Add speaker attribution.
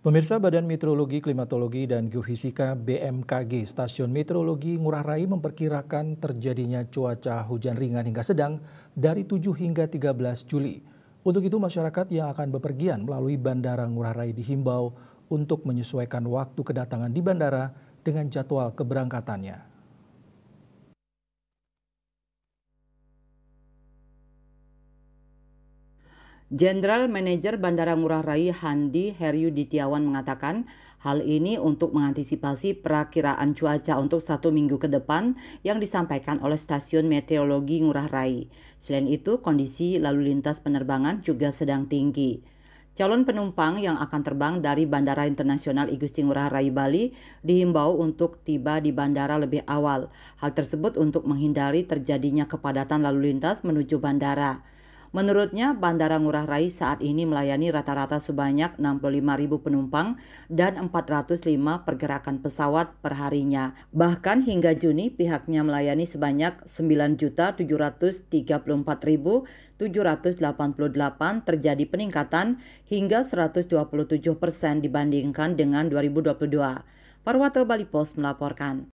Speaker 1: Pemirsa Badan Meteorologi, Klimatologi, dan Geofisika BMKG Stasiun Meteorologi Ngurah Rai memperkirakan terjadinya cuaca hujan ringan hingga sedang dari 7 hingga 13 Juli. Untuk itu masyarakat yang akan bepergian melalui Bandara Ngurah Rai dihimbau untuk menyesuaikan waktu kedatangan di bandara dengan jadwal keberangkatannya.
Speaker 2: Jenderal Manajer Bandara Ngurah Rai Handi Heryu Ditiawan mengatakan, hal ini untuk mengantisipasi perakiraan cuaca untuk satu minggu ke depan yang disampaikan oleh Stasiun Meteorologi Ngurah Rai. Selain itu, kondisi lalu lintas penerbangan juga sedang tinggi. Calon penumpang yang akan terbang dari Bandara Internasional I Gusti Ngurah Rai Bali dihimbau untuk tiba di bandara lebih awal. Hal tersebut untuk menghindari terjadinya kepadatan lalu lintas menuju bandara. Menurutnya, Bandara Ngurah Rai saat ini melayani rata-rata sebanyak ribu penumpang dan 405 pergerakan pesawat perharinya. Bahkan hingga Juni, pihaknya melayani sebanyak 9.734.788 terjadi peningkatan hingga 127 persen dibandingkan dengan 2022. Parwato Bali Post melaporkan.